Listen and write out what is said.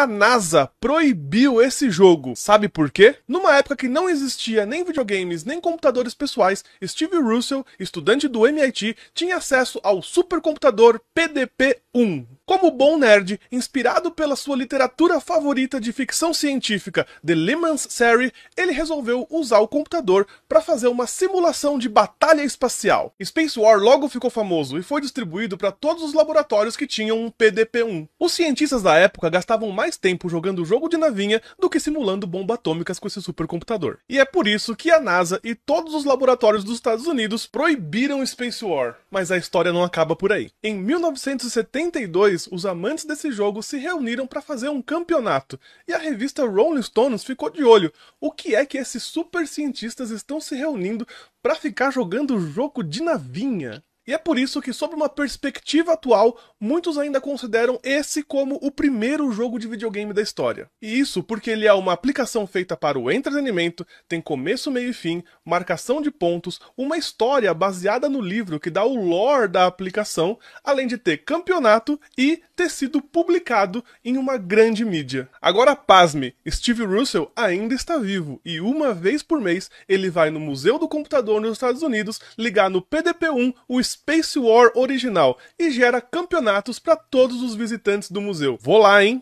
a NASA proibiu esse jogo. Sabe por quê? Numa época que não existia nem videogames, nem computadores pessoais, Steve Russell, estudante do MIT, tinha acesso ao supercomputador PDP-1, como bom nerd, inspirado pela sua literatura favorita de ficção científica, The Lehman's Series, ele resolveu usar o computador para fazer uma simulação de batalha espacial. Space War logo ficou famoso e foi distribuído para todos os laboratórios que tinham um PDP-1. Os cientistas da época gastavam mais tempo jogando jogo de navinha do que simulando bombas atômicas com esse supercomputador. E é por isso que a NASA e todos os laboratórios dos Estados Unidos proibiram Space War. Mas a história não acaba por aí. Em 1972, os amantes desse jogo se reuniram para fazer um campeonato, e a revista Rolling Stones ficou de olho. O que é que esses super cientistas estão se reunindo para ficar jogando jogo de navinha? E é por isso que, sob uma perspectiva atual, muitos ainda consideram esse como o primeiro jogo de videogame da história. E isso porque ele é uma aplicação feita para o entretenimento, tem começo, meio e fim, marcação de pontos, uma história baseada no livro que dá o lore da aplicação, além de ter campeonato e ter sido publicado em uma grande mídia. Agora, pasme, Steve Russell ainda está vivo e uma vez por mês ele vai no Museu do Computador nos Estados Unidos ligar no PDP-1 o Space War original e gera campeonatos para todos os visitantes do museu. Vou lá, hein?